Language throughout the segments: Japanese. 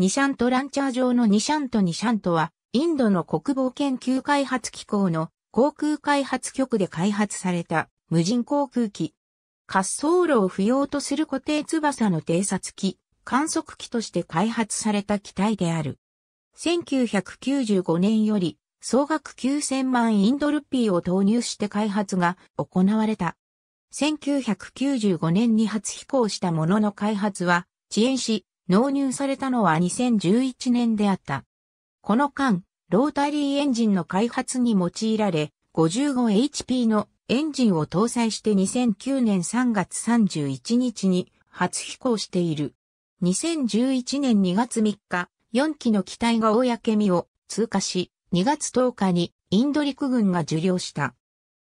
ニシャントランチャー上のニシャントニシャントは、インドの国防研究開発機構の航空開発局で開発された無人航空機。滑走路を不要とする固定翼の偵察機、観測機として開発された機体である。1995年より総額9000万インドルピーを投入して開発が行われた。1995年に初飛行したものの開発は遅延し、納入されたのは2011年であった。この間、ロータリーエンジンの開発に用いられ、55HP のエンジンを搭載して2009年3月31日に初飛行している。2011年2月3日、4機の機体が公見を通過し、2月10日にインド陸軍が受領した。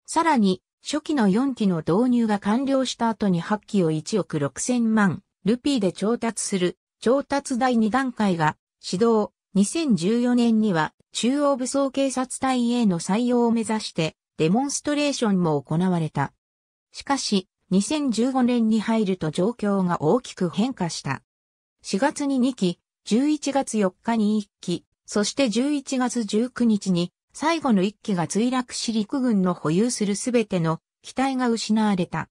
さらに、初期の4機の導入が完了した後に8機を1億6000万ルピーで調達する調達第2段階が始動。2014年には中央武装警察隊への採用を目指してデモンストレーションも行われた。しかし、2015年に入ると状況が大きく変化した。4月に2期、11月4日に1期、そして11月19日に最後の1機が墜落し陸軍の保有するすべての機体が失われた。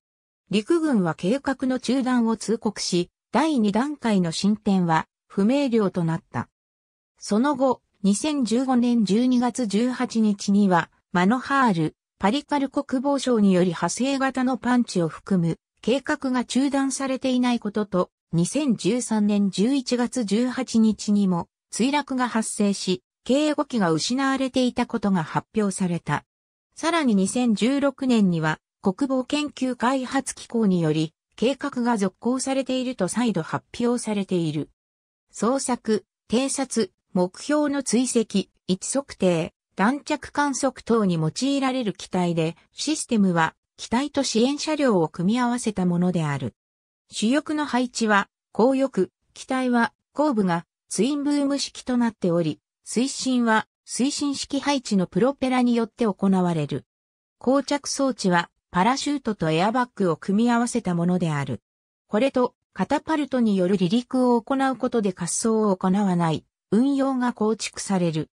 陸軍は計画の中断を通告し、第2段階の進展は不明瞭となった。その後、2015年12月18日には、マノハール、パリカル国防省により派生型のパンチを含む計画が中断されていないことと、2013年11月18日にも墜落が発生し、警護機が失われていたことが発表された。さらに2016年には国防研究開発機構により計画が続行されていると再度発表されている。捜索、偵察、目標の追跡、位置測定、弾着観測等に用いられる機体で、システムは機体と支援車両を組み合わせたものである。主翼の配置は、後翼、機体は後部がツインブーム式となっており、推進は推進式配置のプロペラによって行われる。膠着装置はパラシュートとエアバッグを組み合わせたものである。これと、カタパルトによる離陸を行うことで滑走を行わない、運用が構築される。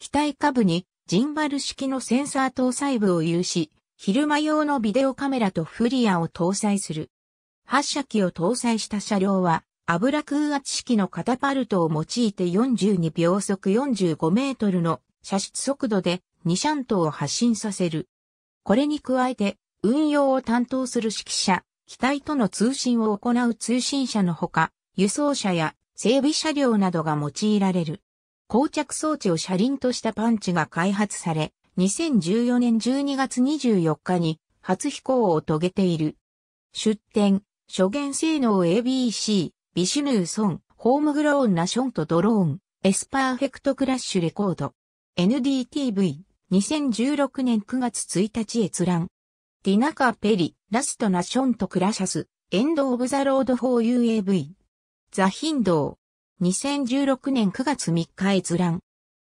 機体下部に、ジンバル式のセンサー搭載部を有し、昼間用のビデオカメラとフリアを搭載する。発射機を搭載した車両は、油空圧式のカタパルトを用いて42秒速45メートルの射出速度で2シャントを発進させる。これに加えて運用を担当する指揮者、機体との通信を行う通信車のほか、輸送車や整備車両などが用いられる。膠着装置を車輪としたパンチが開発され、2014年12月24日に初飛行を遂げている。出展、初言性能 ABC、ビシュヌーソン、ホームグローンナションとドローン、エスパーフェクトクラッシュレコード。NDTV、2016年9月1日閲覧。ディナカ・ペリ、ラスト・ナションとクラシャス、エンド・オブ・ザ・ロード・フォー・ UAV。ザ・ヒンドウ。2016年9月3日閲覧。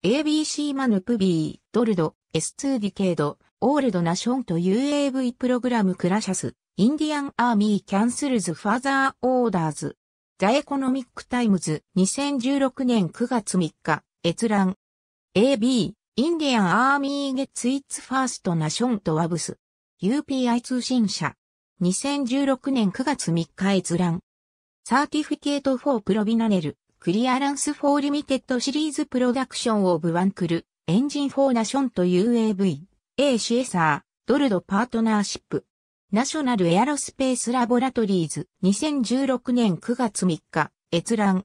ABC マヌプビー、ドルド、S2 ディケード、オールド・ナションと UAV プログラムクラシャス、インディアン・アーミー・キャンセルズ・ファザー・オーダーズ。ザ・エコノミック・タイムズ、2016年9月3日、閲覧。AB、インディアン・アーミー・ゲッツ・イッツ・ファースト・ナションとワブス。UPI 通信社。2016年9月3日閲覧。サーティフィケート4プロビナネル、クリアランス4リミテッドシリーズプロダクションオブワンクル、エンジン4ナションと UAV、A シエサー、ドルドパートナーシップ。ナショナルエアロスペースラボラトリーズ、2016年9月3日、閲覧。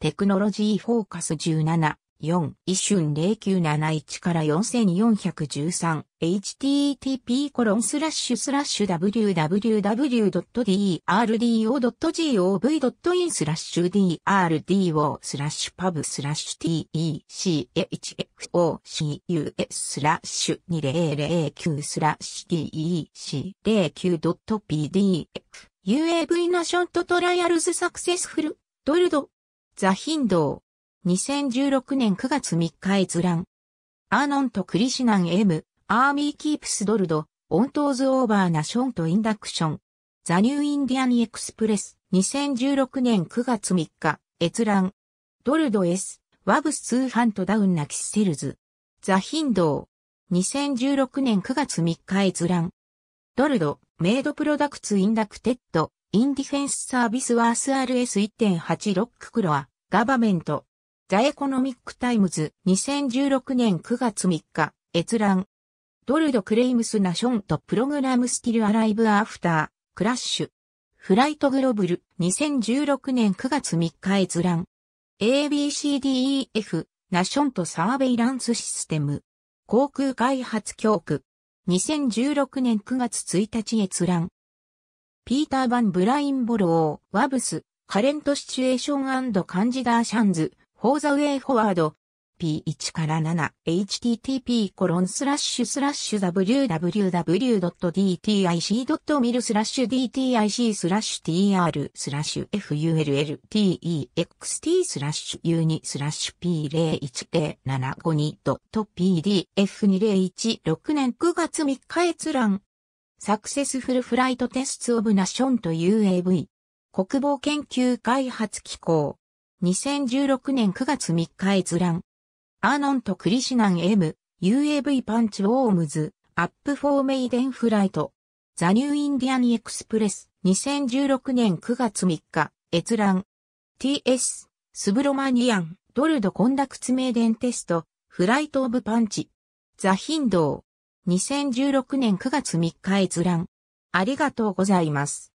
テクノロジーフォーカス17。4、一瞬0971から 4413http コロンスラッシュスラッシュ www.drdo.gov.in スラッシュ drdo スラッシュパブスラッシュ techfocus スラッシュ2009スラッシュ tec09.pdf UAV ナショントトライアルズサクセスフルドルドザヒンドー2016年9月3日閲覧。アーノンとクリシナン M、アーミーキープスドルド、オントーズオーバーナションとインダクション。ザニューインディアニエクスプレス、2016年9月3日、閲覧。ドルド S、ワブスハントダウンナキスセルズ。ザヒンド度。2016年9月3日閲覧。ドルド、メイドプロダクツインダクテッド、インディフェンスサービスワース RS1.8 ロッククロア、ガバメント、ザエコノミックタイムズ2016年9月3日閲覧ドルドクレイムスナションとプログラムスティルアライブアフタークラッシュフライトグロブル2016年9月3日閲覧 ABCDEF ナションとサーベイランスシステム航空開発教区2016年9月1日閲覧ピーター・バン・ブラインボロー、ワブス、カレント・シチュエーションカンジダーシャンズ、フォーザウェイフォワード P1 から7 http コロンスラッシュスラッシュ www.dtic.mil スラッシュ dtic スラッシュ tr スラッシュ fultext スラッシュ u 2スラッシュ p01075.pdf2016 年9月3日閲覧サクセスフルフライトテストオブナションと UAV 国防研究開発機構2016年9月3日閲覧。アーノンとクリシナン M、UAV パンチウォームズ、アップフォーメイデンフライト。ザニューインディアンエクスプレス、2016年9月3日、閲覧。TS、スブロマニアン、ドルドコンダクツメイデンテスト、フライトオブパンチ。ザヒンドー、2016年9月3日閲覧。ありがとうございます。